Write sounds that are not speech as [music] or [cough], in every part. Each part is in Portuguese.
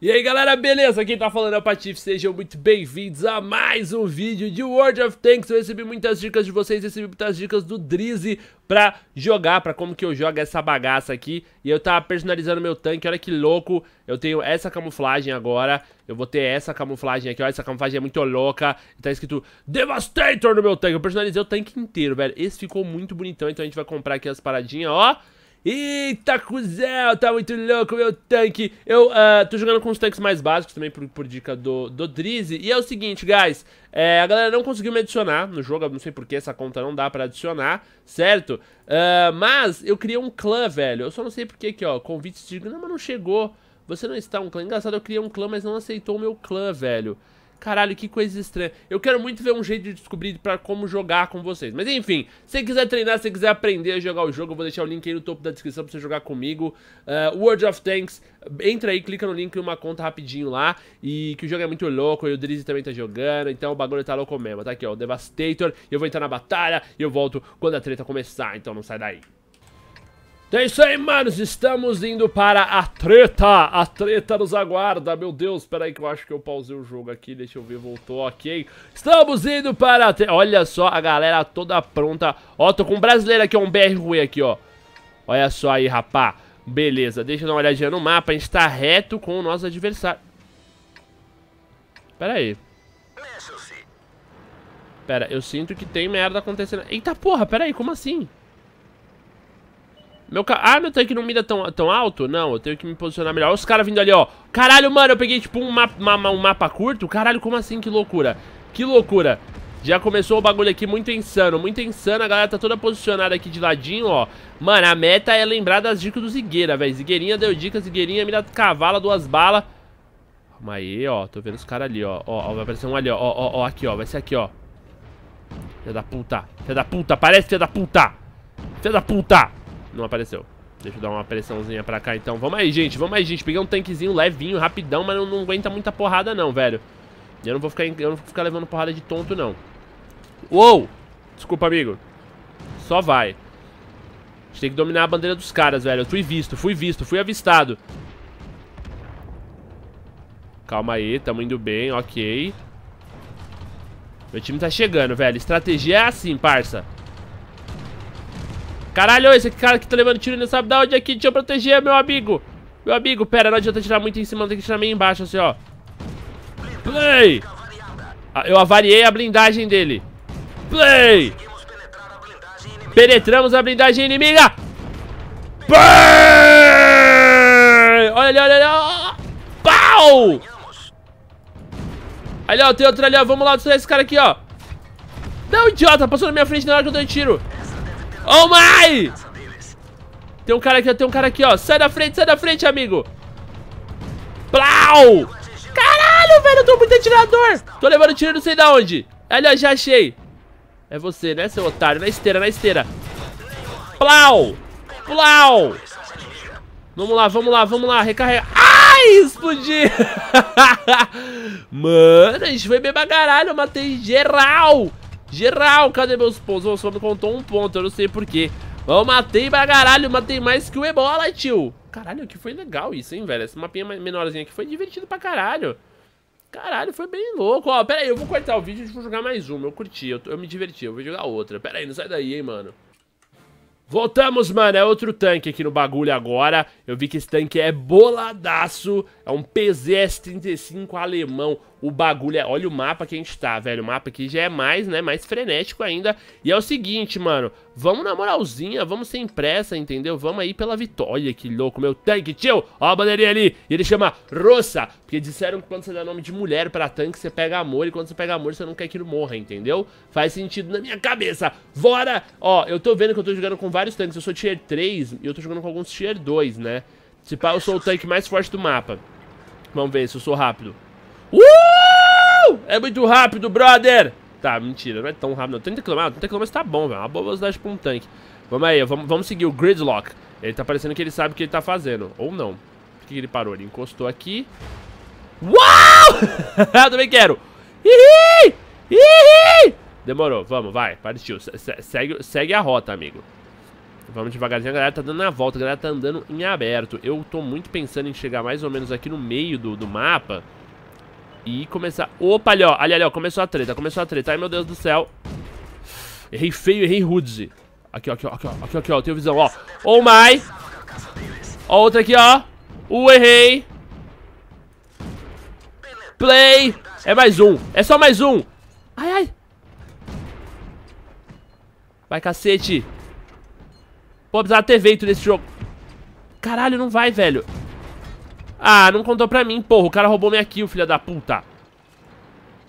E aí galera, beleza? Quem tá falando é o Patife, sejam muito bem-vindos a mais um vídeo de World of Tanks Eu recebi muitas dicas de vocês, recebi muitas dicas do Drizzy pra jogar, pra como que eu jogo essa bagaça aqui E eu tava personalizando meu tanque, olha que louco, eu tenho essa camuflagem agora Eu vou ter essa camuflagem aqui, olha, essa camuflagem é muito louca Tá escrito Devastator no meu tanque, eu personalizei o tanque inteiro, velho Esse ficou muito bonitão, então a gente vai comprar aqui as paradinhas, ó Eita, cuzão, tá muito louco meu tanque. Eu uh, tô jogando com os tanques mais básicos também, por, por dica do, do Drizzy. E é o seguinte, guys, é, a galera não conseguiu me adicionar no jogo, eu não sei porque essa conta não dá pra adicionar, certo? Uh, mas eu criei um clã, velho, eu só não sei porque aqui, ó, convite de... Não, mas não chegou, você não está um clã. Engraçado, eu criei um clã, mas não aceitou o meu clã, velho. Caralho, que coisa estranha. Eu quero muito ver um jeito de descobrir para como jogar com vocês. Mas enfim, se quiser treinar, se quiser aprender a jogar o jogo, eu vou deixar o link aí no topo da descrição pra você jogar comigo. Uh, World of Tanks, entra aí, clica no link e uma conta rapidinho lá. E que o jogo é muito louco, e o Drizzy também tá jogando, então o bagulho tá louco mesmo. Tá aqui, ó, o Devastator. Eu vou entrar na batalha e eu volto quando a treta começar, então não sai daí. Então é isso aí, manos. Estamos indo para a treta. A treta nos aguarda. Meu Deus, peraí que eu acho que eu pausei o jogo aqui. Deixa eu ver, voltou, ok. Estamos indo para a treta. Olha só, a galera toda pronta. Ó, tô com um brasileiro aqui, ó. Um BR ruim aqui, ó. Olha só aí, rapá. Beleza, deixa eu dar uma olhadinha no mapa. A gente tá reto com o nosso adversário. Pera aí. Pera, eu sinto que tem merda acontecendo. Eita porra, pera aí, como assim? Meu ca... Ah, meu tanque não mira tão, tão alto? Não, eu tenho que me posicionar melhor. Olha os caras vindo ali, ó. Caralho, mano, eu peguei tipo um, ma ma um mapa curto. Caralho, como assim? Que loucura. Que loucura. Já começou o bagulho aqui muito insano, muito insano. A galera tá toda posicionada aqui de ladinho, ó. Mano, a meta é lembrar das dicas do Zigueira, velho. Zigueirinha deu dicas, Zigueirinha mira cavala, duas balas. Calma aí, ó. Tô vendo os caras ali, ó. ó. ó. vai aparecer um ali, ó. ó. Ó, ó, aqui, ó. Vai ser aqui, ó. Filha da puta. Filha da puta. Parece filha da puta. Filha da puta. Não apareceu. Deixa eu dar uma pressãozinha pra cá, então. Vamos aí, gente. Vamos aí, gente. Peguei um tanquezinho levinho, rapidão, mas não, não aguenta muita porrada, não, velho. Eu não vou ficar, eu não vou ficar levando porrada de tonto, não. Uou! Desculpa, amigo. Só vai. A gente tem que dominar a bandeira dos caras, velho. Eu fui visto, fui visto, fui avistado. Calma aí, tamo indo bem, ok. Meu time tá chegando, velho. Estratégia é assim, parça. Caralho, esse cara que tá levando tiro não sabe da onde aqui. Deixa eu proteger, meu amigo. Meu amigo, pera, não adianta tirar muito em cima, tem que tirar meio embaixo, assim, ó. Play! Ah, eu avariei a blindagem dele. Play! Penetramos a blindagem inimiga! Play! Olha ali, olha ali, ó! Pau! Ali, ó, tem outro ali, ó. Vamos lá, destruir esse cara aqui, ó. Não, idiota, passou na minha frente na hora que eu dei tiro. Oh my! Tem um cara aqui, tem um cara aqui, ó. Sai da frente, sai da frente, amigo. Plau! Caralho, velho, eu tô muito atirador. Tô levando tiro não sei da onde. Olha, já achei. É você, né, seu otário? Na esteira, na esteira. Plau! Plau! Vamos lá, vamos lá, vamos lá. Recarrega. Ai, explodi! [laughs] Mano, a gente foi bem pra caralho. Eu matei geral. Geral, cadê meus pontos? Meu me contou um ponto, eu não sei porquê. Eu matei pra caralho, matei mais que o Ebola, tio. Caralho, que foi legal isso, hein, velho. Esse mapinha menorzinho aqui foi divertido pra caralho. Caralho, foi bem louco. Ó, pera aí, eu vou cortar o vídeo e vou jogar mais uma. Eu curti, eu, eu me diverti, eu vou jogar outra. Pera aí, não sai daí, hein, mano. Voltamos, mano, é outro tanque aqui no bagulho agora. Eu vi que esse tanque é boladaço, é um PZS-35 alemão. O bagulho é... Olha o mapa que a gente tá, velho. O mapa aqui já é mais, né, mais frenético ainda. E é o seguinte, mano, vamos na moralzinha, vamos sem pressa, entendeu? Vamos aí pela vitória. que louco, meu tanque, tio! Ó a bandeirinha ali! E ele chama Rossa, porque disseram que quando você dá nome de mulher pra tanque, você pega amor, e quando você pega amor, você não quer que ele morra, entendeu? Faz sentido na minha cabeça. Bora! Ó, eu tô vendo que eu tô jogando com vários tanques, eu sou tier 3 e eu tô jogando com alguns tier 2, né? Se pá, eu sou o tanque mais forte do mapa. Vamos ver se eu sou rápido. Uh! É muito rápido, brother! Tá, mentira, não é tão rápido. Não. 30 km, 30 km tá bom, velho. Uma boa velocidade pra um tanque. Vamos aí, vamos, vamos seguir o Gridlock. Ele tá parecendo que ele sabe o que ele tá fazendo. Ou não. Por que ele parou? Ele encostou aqui. Uau! [laughs] eu também quero. Ihi! Ihi! Demorou, vamos, vai, partiu. segue, segue a rota, amigo. Vamos devagarzinho, a galera tá dando a volta, a galera tá andando em aberto. Eu tô muito pensando em chegar mais ou menos aqui no meio do, do mapa e começar... Opa, ali ó, ali, ali ó, começou a treta, começou a treta. Ai, meu Deus do céu. Errei feio, errei rude. Aqui, ó, aqui, ó, aqui, ó, aqui, aqui, ó, tenho visão, ó. Oh my! Ó, outra aqui, ó. Uh, errei. Play! É mais um, é só mais um. Ai, ai. Vai, cacete. Pô, precisava ter feito nesse jogo. Caralho, não vai, velho. Ah, não contou pra mim, porra. O cara roubou minha kill, filha da puta.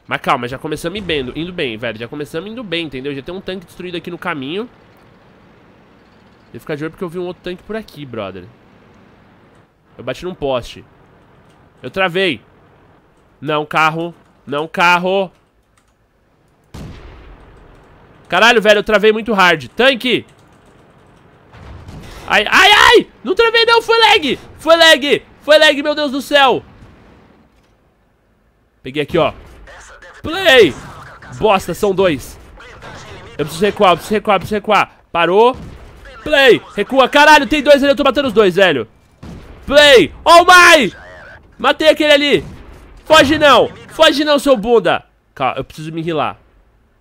Mas calma, já começamos indo, indo bem, velho. Já começamos indo bem, entendeu? Já tem um tanque destruído aqui no caminho. Deve ficar de olho porque eu vi um outro tanque por aqui, brother. Eu bati num poste. Eu travei. Não, carro. Não, carro. Caralho, velho, eu travei muito hard. Tanque! Ai, ai, ai! Não travei não, foi lag! Foi lag! Foi lag, meu Deus do céu! Peguei aqui, ó. Play! Bosta, são dois. Eu preciso recuar, eu preciso recuar, eu preciso recuar. Parou. Play! Recua. Caralho, tem dois ali, eu tô matando os dois, velho. Play! Oh my! Matei aquele ali. Foge não! Foge não, seu bunda! Calma, eu preciso me healar.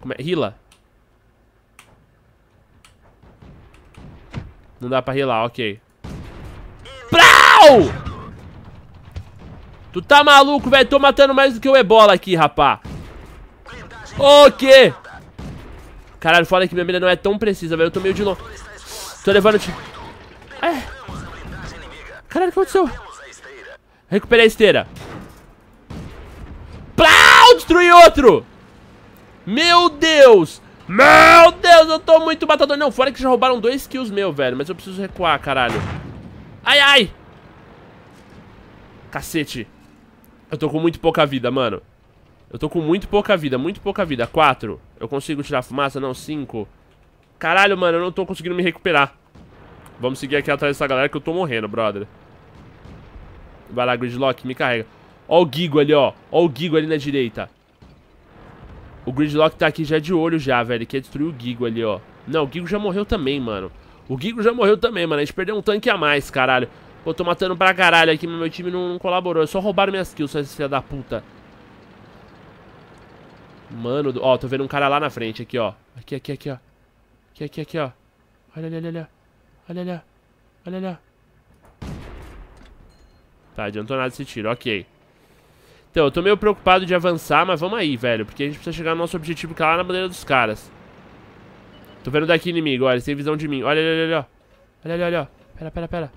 Como é? Rila? Não dá pra rilar, ok. Prau! Tu tá maluco, velho? Tô matando mais do que o Ebola aqui, rapá. O quê? Caralho, fora que minha mira não é tão precisa, velho. Eu tô meio de longe. Tô levando... É. Caralho, o que aconteceu? Recuperei a esteira. PRAU! Destruí outro! Meu Deus! Meu Deus, eu tô muito matador. Não, fora que já roubaram dois kills meu, velho. Mas eu preciso recuar, caralho. Ai, ai. Cacete. Eu tô com muito pouca vida, mano. Eu tô com muito pouca vida, muito pouca vida. Quatro. Eu consigo tirar fumaça? Não, cinco. Caralho, mano, eu não tô conseguindo me recuperar. Vamos seguir aqui atrás dessa galera que eu tô morrendo, brother. Vai lá, Gridlock, me carrega. Ó o Gigo ali, ó. Ó o Gigo ali na direita. O Gridlock tá aqui já de olho já, velho. Quer é destruir o Gigo ali, ó. Não, o Gigo já morreu também, mano. O Gigo já morreu também, mano. A gente perdeu um tanque a mais, caralho. Pô, tô matando pra caralho aqui, mas meu time não, não colaborou. É só roubaram minhas kills, só esses filha da puta. Mano, ó, tô vendo um cara lá na frente, aqui, ó. Aqui, aqui, aqui, ó. Aqui, aqui, aqui, ó. Olha, olha, olha. Olha, olha. Olha, olha. Tá, adiantou nada esse tiro, ok. Então, eu tô meio preocupado de avançar, mas vamos aí, velho. Porque a gente precisa chegar no nosso objetivo, que é lá na bandeira dos caras. Tô vendo daqui inimigo, olha, eles têm visão de mim. Olha, olha, olha, olha. Olha, olha, olha. Pera, pera, pera.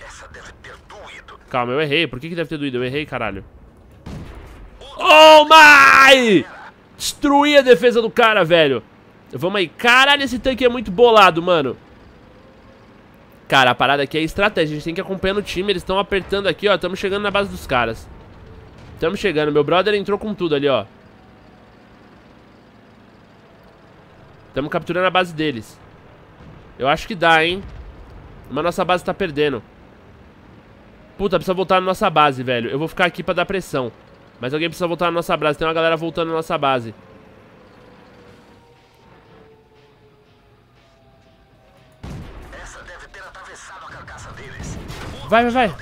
Essa deve ter doído. Calma, eu errei. Por que, que deve ter doído? Eu errei, caralho. Oh, my! Destruí a defesa do cara, velho. Vamos aí. Caralho, esse tanque é muito bolado, mano. Cara, a parada aqui é estratégia. A gente tem que acompanhar o time. Eles estão apertando aqui, ó. Estamos chegando na base dos caras. Tamo chegando. Meu brother entrou com tudo ali, ó. Tamo capturando a base deles. Eu acho que dá, hein? Mas nossa base tá perdendo. Puta, precisa voltar na nossa base, velho. Eu vou ficar aqui pra dar pressão. Mas alguém precisa voltar na nossa base. Tem uma galera voltando na nossa base. Vai, vai, vai.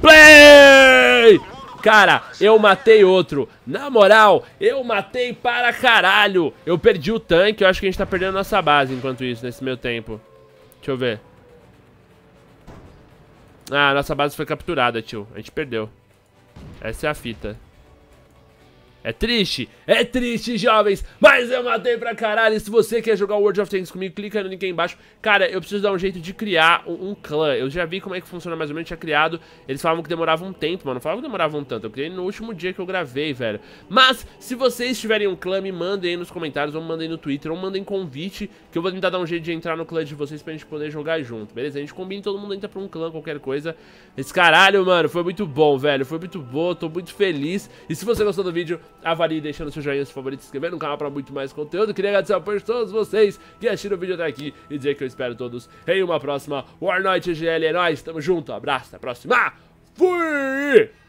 Play! matei! Cara, eu matei outro. Na moral, eu matei para caralho. Eu perdi o tanque. Eu acho que a gente tá perdendo nossa base enquanto isso, nesse meu tempo. Deixa eu ver. Ah, nossa base foi capturada, tio. A gente perdeu. Essa é a fita. É triste? É triste, jovens! Mas eu matei pra caralho! se você quer jogar World of Tanks comigo, clica no link aí embaixo. Cara, eu preciso dar um jeito de criar um, um clã. Eu já vi como é que funciona mais ou menos, tinha criado. Eles falavam que demorava um tempo, mano. Não falavam que demorava um tanto. Eu criei no último dia que eu gravei, velho. Mas, se vocês tiverem um clã, me mandem aí nos comentários, ou me mandem no Twitter, ou me mandem convite, que eu vou tentar dar um jeito de entrar no clã de vocês pra gente poder jogar junto, beleza? A gente combina todo mundo entra pra um clã, qualquer coisa. Esse caralho, mano, foi muito bom, velho. Foi muito bom, tô muito feliz. E se você gostou do vídeo avalie deixando seu joinha, seu favorito, se inscrever no canal para muito mais conteúdo. Queria agradecer o apoio de todos vocês que assistiram o vídeo até aqui e dizer que eu espero todos em uma próxima War Night GL. É nóis, tamo junto, abraço, até a próxima, fui!